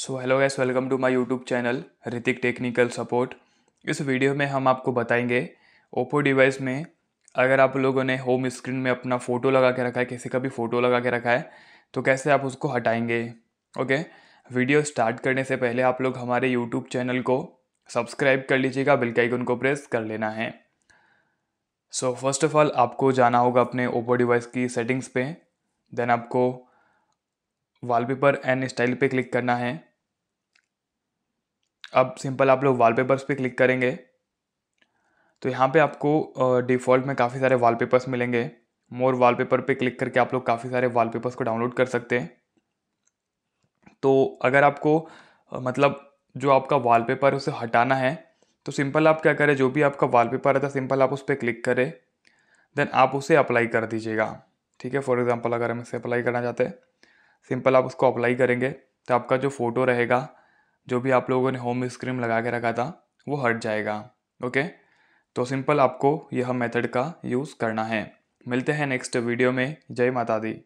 so hello guys welcome to my YouTube channel Hrithik technical support इस video में हम आपको बताएंगे ओप्पो डिवाइस में अगर आप लोगों ने होम स्क्रीन में अपना फ़ोटो लगा के रखा है किसी का भी फ़ोटो लगा के रखा है तो कैसे आप उसको हटाएंगे ओके वीडियो स्टार्ट करने से पहले आप लोग हमारे यूट्यूब चैनल को सब्सक्राइब कर लीजिएगा बिल्कुल आइकन को प्रेस कर लेना है सो फर्स्ट ऑफ ऑल आपको जाना होगा अपने ओप्पो डिवाइस की सेटिंग्स पे देन आपको वॉलपेपर एंड स्टाइल पे क्लिक करना है अब सिंपल आप लोग वॉलपेपर्स पे क्लिक करेंगे तो यहाँ पे आपको डिफ़ॉल्ट में काफ़ी सारे वॉलपेपर्स मिलेंगे मोर वॉलपेपर पे क्लिक करके आप लोग काफ़ी सारे वॉलपेपर्स को डाउनलोड कर सकते हैं तो अगर आपको मतलब जो आपका वॉलपेपर है उसे हटाना है तो सिंपल आप क्या करें जो भी आपका वॉलपेपर रहता है तो सिंपल आप उस पर क्लिक करें देन आप उसे अप्लाई कर दीजिएगा ठीक है फॉर एग्ज़ाम्पल अगर हम इसे अप्लाई करना चाहते हैं सिंपल आप उसको अप्लाई करेंगे तो आपका जो फ़ोटो रहेगा जो भी आप लोगों ने होम स्क्रीन लगा के रखा था वो हट जाएगा ओके तो सिंपल आपको यह मेथड का यूज़ करना है मिलते हैं नेक्स्ट वीडियो में जय माता दी